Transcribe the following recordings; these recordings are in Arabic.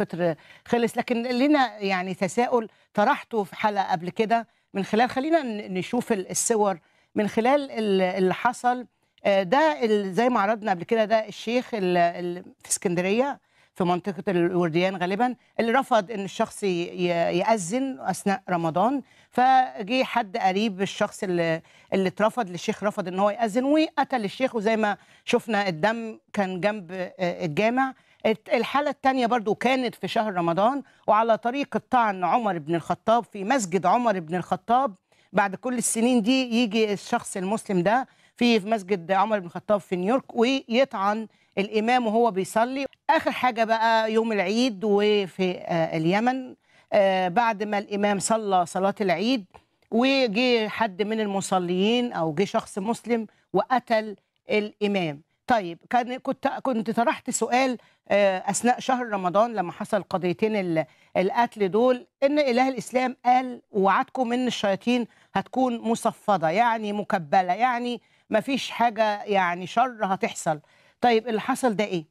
الفطر خلص لكن لنا يعني تساؤل طرحته في حلقه قبل كده من خلال خلينا نشوف الصور من خلال اللي حصل آه، ده زي ما عرضنا قبل كده ده الشيخ في اسكندريه في منطقه الورديان غالبا اللي رفض ان الشخص ياذن اثناء رمضان فجه حد قريب الشخص اللي اللي اترفض للشيخ رفض ان هو ياذن وقتل الشيخ وزي ما شفنا الدم كان جنب آه، الجامع الحالة الثانية برضو كانت في شهر رمضان وعلى طريق الطعن عمر بن الخطاب في مسجد عمر بن الخطاب بعد كل السنين دي يجي الشخص المسلم ده في مسجد عمر بن الخطاب في نيويورك ويطعن الإمام وهو بيصلي آخر حاجة بقى يوم العيد وفي آه، اليمن آه، بعد ما الإمام صلى صلاة العيد وجي حد من المصلين أو جه شخص مسلم وقتل الإمام طيب كان كنت كنت طرحت سؤال آه، اثناء شهر رمضان لما حصل قضيتين القتل دول ان اله الاسلام قال وعدكم ان الشياطين هتكون مصفده يعني مكبله يعني ما فيش حاجه يعني شر هتحصل طيب اللي حصل ده ايه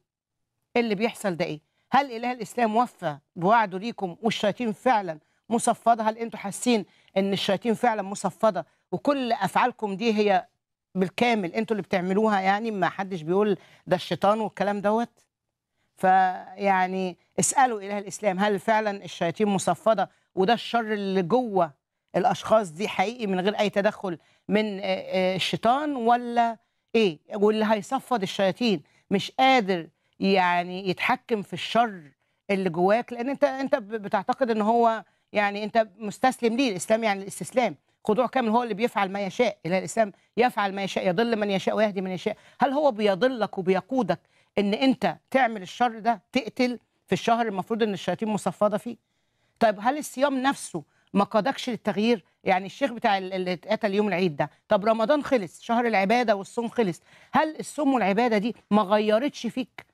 اللي بيحصل ده ايه هل اله الاسلام وفى بوعده ليكم والشياطين فعلا مصفده هل انتوا حاسين ان الشياطين فعلا مصفده وكل افعالكم دي هي بالكامل انتوا اللي بتعملوها يعني ما حدش بيقول ده الشيطان والكلام دوت فيعني اسالوا اله الاسلام هل فعلا الشياطين مصفده وده الشر اللي جوه الاشخاص دي حقيقي من غير اي تدخل من آه، آه، الشيطان ولا ايه واللي هيصفد الشياطين مش قادر يعني يتحكم في الشر اللي جواك لان انت انت بتعتقد ان هو يعني انت مستسلم ليه الاسلام يعني الاستسلام خضوع كامل هو اللي بيفعل ما يشاء الى الاسلام يفعل ما يشاء يضل من يشاء ويهدي من يشاء هل هو بيضلك وبيقودك ان انت تعمل الشر ده تقتل في الشهر المفروض ان الشياطين مصفده فيه طيب هل الصيام نفسه ما قادكش للتغيير يعني الشيخ بتاع اللي اتقتل يوم العيد ده طب رمضان خلص شهر العباده والصوم خلص هل الصوم والعباده دي ما غيرتش فيك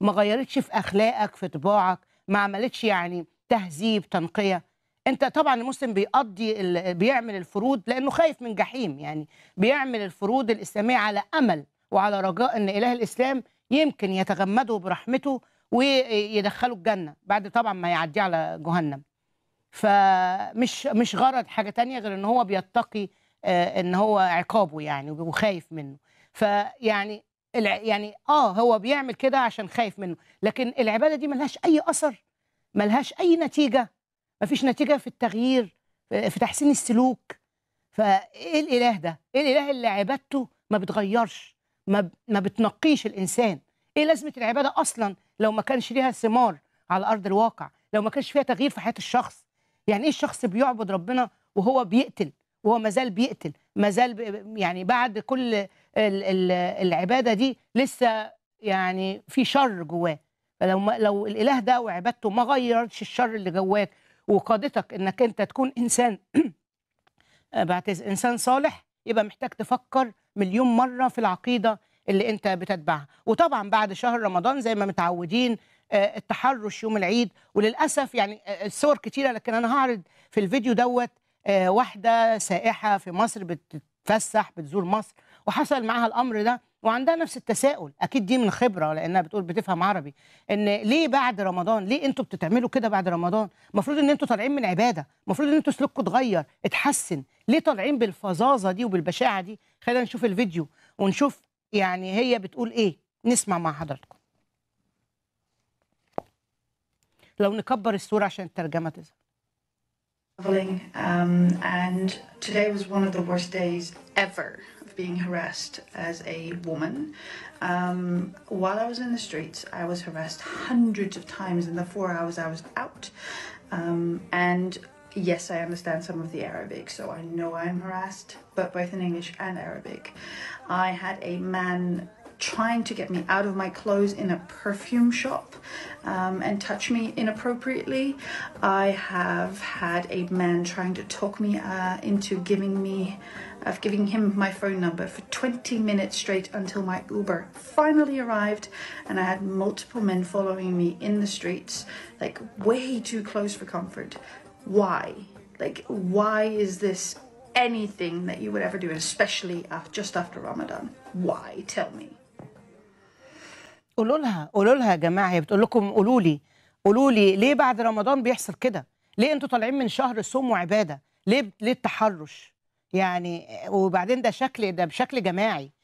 ما غيرتش في اخلاقك في طباعك ما عملتش يعني تهذيب تنقيه انت طبعا المسلم بيقضي بيعمل الفروض لانه خايف من جحيم يعني بيعمل الفروض الاسلاميه على امل وعلى رجاء ان اله الاسلام يمكن يتغمده برحمته ويدخله الجنه بعد طبعا ما يعديه على جهنم فمش مش غرض حاجه تانية غير ان هو بيتقي آه، ان هو عقابه يعني وخايف منه فيعني يعني اه هو بيعمل كده عشان خايف منه لكن العباده دي ملهاش اي اثر ملهاش اي نتيجه ما فيش نتيجه في التغيير في تحسين السلوك فايه الاله ده ايه الاله اللي عبادته ما بتغيرش ما, ب... ما بتنقيش الانسان ايه لازمه العباده اصلا لو ما كانش ليها ثمار على ارض الواقع لو ما كانش فيها تغيير في حياه الشخص يعني ايه الشخص بيعبد ربنا وهو بيقتل وهو مازال بيقتل مازال ب... يعني بعد كل ال... العباده دي لسه يعني في شر جواه فلو لو الاله ده وعبادته ما غيرش الشر اللي جواك وقادتك انك انت تكون انسان آه، بعتز انسان صالح يبقى محتاج تفكر مليون مره في العقيده اللي انت بتتبعها وطبعا بعد شهر رمضان زي ما متعودين آه، التحرش يوم العيد وللاسف يعني آه، الصور كتيره لكن انا هعرض في الفيديو دوت واحده سائحه في مصر بتتفسح بتزور مصر وحصل معاها الامر ده وعندها نفس التساؤل اكيد دي من خبره لانها بتقول بتفهم عربي ان ليه بعد رمضان ليه انتوا بتتعملوا كده بعد رمضان المفروض ان انتوا طالعين من عباده المفروض ان انتوا سلوككم اتغير اتحسن ليه طالعين بالفظاظه دي وبالبشاعه دي خلينا نشوف الفيديو ونشوف يعني هي بتقول ايه نسمع مع حضراتكم لو نكبر الصوره عشان الترجمه تظهر Um, and today was one of the worst days ever. being harassed as a woman. Um, while I was in the streets, I was harassed hundreds of times in the four hours I was out. Um, and yes, I understand some of the Arabic, so I know I'm harassed, but both in English and Arabic. I had a man trying to get me out of my clothes in a perfume shop um, and touch me inappropriately. I have had a man trying to talk me uh, into giving me of giving him my phone number for 20 minutes straight until my Uber finally arrived and I had multiple men following me in the streets like way too close for comfort. Why? Like why is this anything that you would ever do, especially after, just after Ramadan? Why? Tell me. قولوا لها قولوا لها يا جماعه هي بتقول لكم قولوا لي قولوا لي ليه بعد رمضان بيحصل كده ليه انتوا طالعين من شهر صوم وعباده ليه ليه التحرش يعني وبعدين ده شكل ده بشكل جماعي